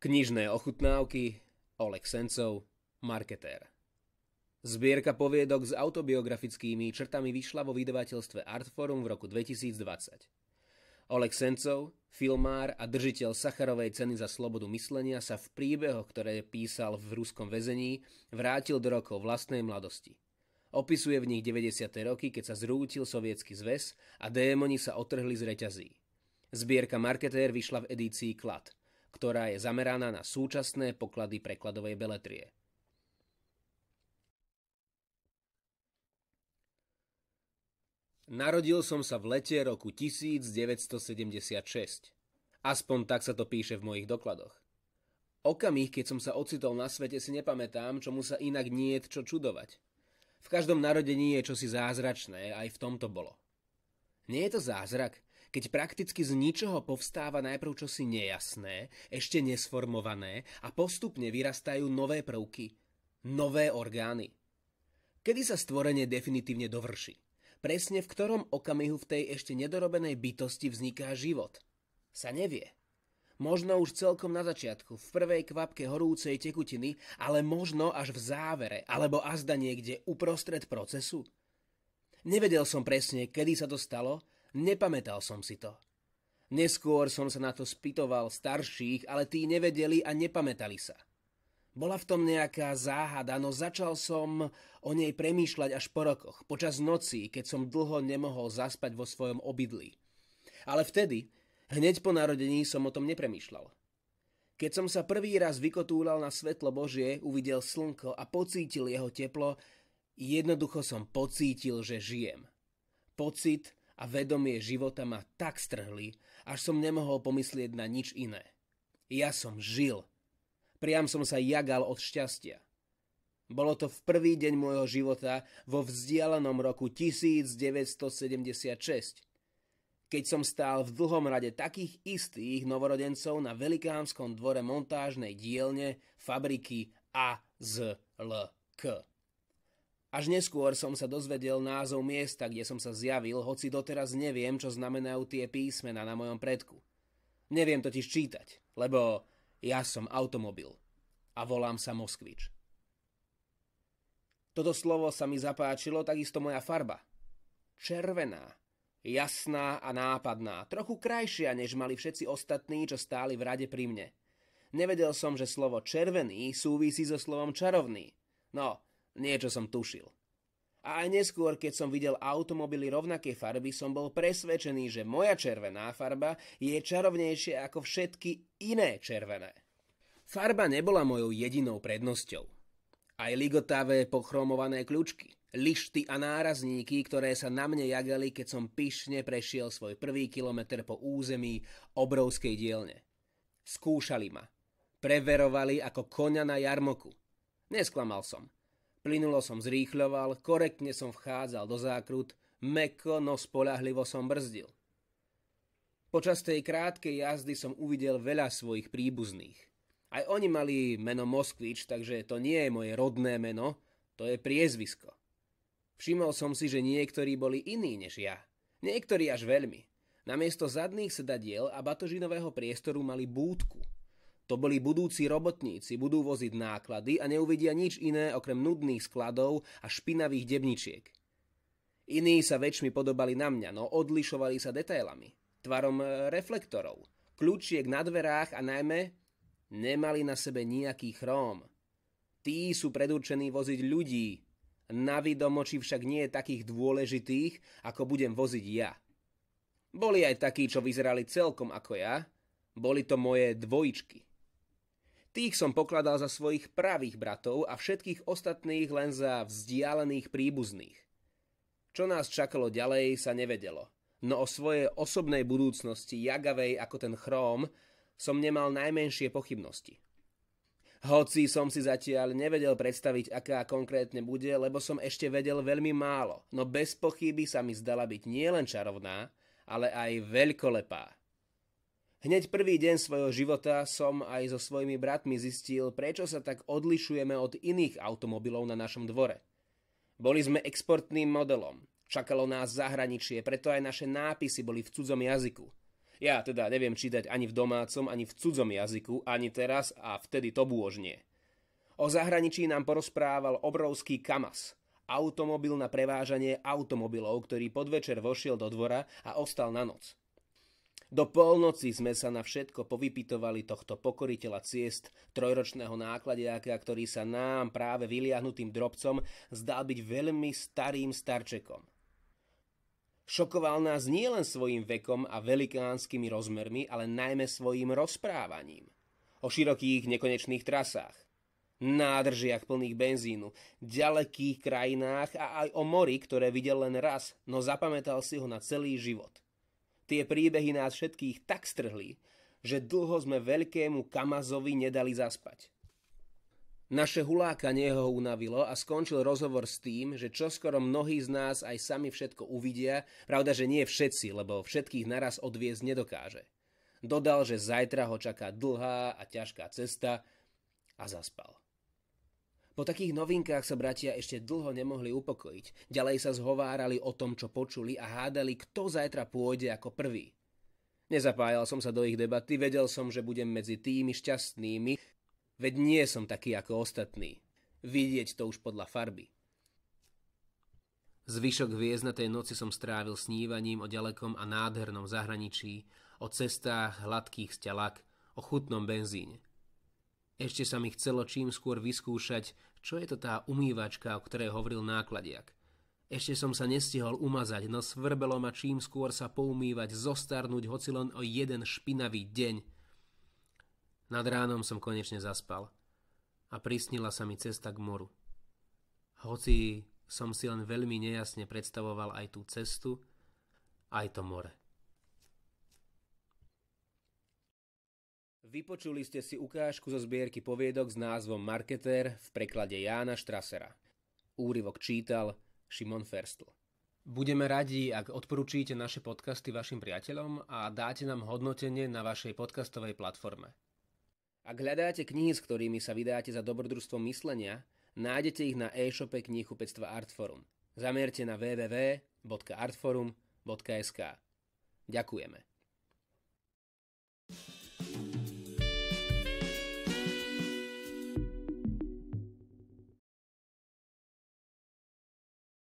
Knižné ochutnávky Oleg Sencov, marketér. Zbierka poviedok s autobiografickými črtami vyšla vo vydavateľstve Artforum v roku 2020. Oleg Sencov, filmár a držiteľ Sacharovej ceny za slobodu myslenia sa v príbehoch, ktoré písal v ruskom väzení, vrátil do rokov vlastnej mladosti. Opisuje v nich 90. roky, keď sa zrútil sovietský zväz a démoni sa otrhli z reťazí. Zbierka Marketér vyšla v edícii Klad – ktorá je zameraná na súčasné poklady prekladovej beletrie. Narodil som sa v lete roku 1976. Aspoň tak sa to píše v mojich dokladoch. Okamih, keď som sa ocitol na svete, si nepamätám, čomu sa inak nie je čo čudovať. V každom narodení je čosi zázračné, aj v tomto bolo. Nie je to zázrak, keď prakticky z ničoho povstáva najprv čosi nejasné, ešte nesformované a postupne vyrastajú nové prvky, nové orgány. Kedy sa stvorenie definitívne dovrší? Presne v ktorom okamihu v tej ešte nedorobenej bytosti vzniká život? Sa nevie. Možno už celkom na začiatku, v prvej kvapke horúcej tekutiny, ale možno až v závere, alebo azda niekde uprostred procesu. Nevedel som presne, kedy sa to stalo Nepamätal som si to. Neskôr som sa na to spytoval starších, ale tí nevedeli a nepamätali sa. Bola v tom nejaká záhada, no začal som o nej premýšľať až po rokoch, počas noci, keď som dlho nemohol zaspať vo svojom obydlí. Ale vtedy, hneď po narodení, som o tom nepremýšľal. Keď som sa prvý raz vykotúlal na svetlo Božie, uvidel slnko a pocítil jeho teplo, jednoducho som pocítil, že žijem. Pocit, a vedomie života ma tak strhli, až som nemohol pomyslieť na nič iné. Ja som žil. Priam som sa jagal od šťastia. Bolo to v prvý deň môjho života vo vzdialenom roku 1976, keď som stál v dlhom rade takých istých novorodencov na velikánskom dvore montážnej dielne fabriky AZLK. Až neskôr som sa dozvedel názov miesta, kde som sa zjavil, hoci doteraz neviem, čo znamenajú tie písmena na mojom predku. Neviem totiž čítať, lebo ja som automobil a volám sa Moskvič. Toto slovo sa mi zapáčilo, takisto moja farba. Červená, jasná a nápadná, trochu krajšia, než mali všetci ostatní, čo stáli v rade pri mne. Nevedel som, že slovo červený súvisí so slovom čarovný. No, Niečo som tušil. A aj neskôr, keď som videl automobily rovnakej farby, som bol presvedčený, že moja červená farba je čarovnejšia ako všetky iné červené. Farba nebola mojou jedinou prednosťou. Aj ligotavé pochromované kľúčky, lišty a nárazníky, ktoré sa na mne jagali, keď som pyšne prešiel svoj prvý kilometr po území obrovskej dielne. Skúšali ma. Preverovali ako koňa na jarmoku. Nesklamal som. Plynulo som zrýchľoval, korektne som vchádzal do zákrut, meko, no spolahlivo som brzdil. Počas tej krátkej jazdy som uvidel veľa svojich príbuzných. Aj oni mali meno Moskvič, takže to nie je moje rodné meno, to je priezvisko. Všimol som si, že niektorí boli iní než ja. Niektorí až veľmi. Namiesto zadných sedadiel a batožinového priestoru mali búdku – to boli budúci robotníci, budú voziť náklady a neuvidia nič iné okrem nudných skladov a špinavých debničiek. Iní sa väčšmi podobali na mňa, no odlišovali sa detailami, tvarom e, reflektorov, kľúčiek na dverách a najmä nemali na sebe nejaký chróm. Tí sú predurčení voziť ľudí, na vidomoči však nie je takých dôležitých, ako budem voziť ja. Boli aj takí, čo vyzerali celkom ako ja, boli to moje dvojičky. Tých som pokladal za svojich pravých bratov a všetkých ostatných len za vzdialených príbuzných. Čo nás čakalo ďalej, sa nevedelo. No o svojej osobnej budúcnosti, jagavej ako ten chróm, som nemal najmenšie pochybnosti. Hoci som si zatiaľ nevedel predstaviť, aká konkrétne bude, lebo som ešte vedel veľmi málo, no bez pochyby sa mi zdala byť nielen čarovná, ale aj veľkolepá. Hneď prvý deň svojho života som aj so svojimi bratmi zistil, prečo sa tak odlišujeme od iných automobilov na našom dvore. Boli sme exportným modelom. Čakalo nás zahraničie, preto aj naše nápisy boli v cudzom jazyku. Ja teda neviem čítať ani v domácom, ani v cudzom jazyku, ani teraz a vtedy to bôžne. O zahraničí nám porozprával obrovský kamas. Automobil na prevážanie automobilov, ktorý podvečer vošiel do dvora a ostal na noc. Do polnoci sme sa na všetko povypitovali tohto pokoriteľa ciest, trojročného nákladiaka, ktorý sa nám práve vyliahnutým drobcom zdal byť veľmi starým starčekom. Šokoval nás nielen svojim vekom a velikánskymi rozmermi, ale najmä svojim rozprávaním. O širokých nekonečných trasách, nádržiach plných benzínu, ďalekých krajinách a aj o mori, ktoré videl len raz, no zapamätal si ho na celý život – Tie príbehy nás všetkých tak strhli, že dlho sme veľkému Kamazovi nedali zaspať. Naše huláka neho unavilo a skončil rozhovor s tým, že čoskoro mnohí z nás aj sami všetko uvidia, pravda, že nie všetci, lebo všetkých naraz odviezť nedokáže. Dodal, že zajtra ho čaká dlhá a ťažká cesta a zaspal. Po takých novinkách sa bratia ešte dlho nemohli upokojiť. Ďalej sa zhovárali o tom, čo počuli a hádali, kto zajtra pôjde ako prvý. Nezapájal som sa do ich debaty, vedel som, že budem medzi tými šťastnými, veď nie som taký ako ostatní. Vidieť to už podľa farby. Zvyšok tej noci som strávil snívaním o ďalekom a nádhernom zahraničí, o cestách hladkých stelak, o chutnom benzíne. Ešte sa mi chcelo čím skôr vyskúšať, čo je to tá umývačka, o ktorej hovoril nákladiak. Ešte som sa nestihol umazať, no svrbelo ma čím skôr sa poumývať, zostarnúť hoci len o jeden špinavý deň. Nad ránom som konečne zaspal a prisnila sa mi cesta k moru. Hoci som si len veľmi nejasne predstavoval aj tú cestu, aj to more. Vypočuli ste si ukážku zo zbierky poviedok s názvom Marketer v preklade Jána Štrasera. Úrivok čítal Šimon Ferstl. Budeme radi, ak odporúčíte naše podcasty vašim priateľom a dáte nám hodnotenie na vašej podcastovej platforme. Ak hľadáte knihy, s ktorými sa vydáte za dobrodružstvo myslenia, nájdete ich na e-shope knihu Pectva Artforum. Zamierte na www.artforum.sk Ďakujeme.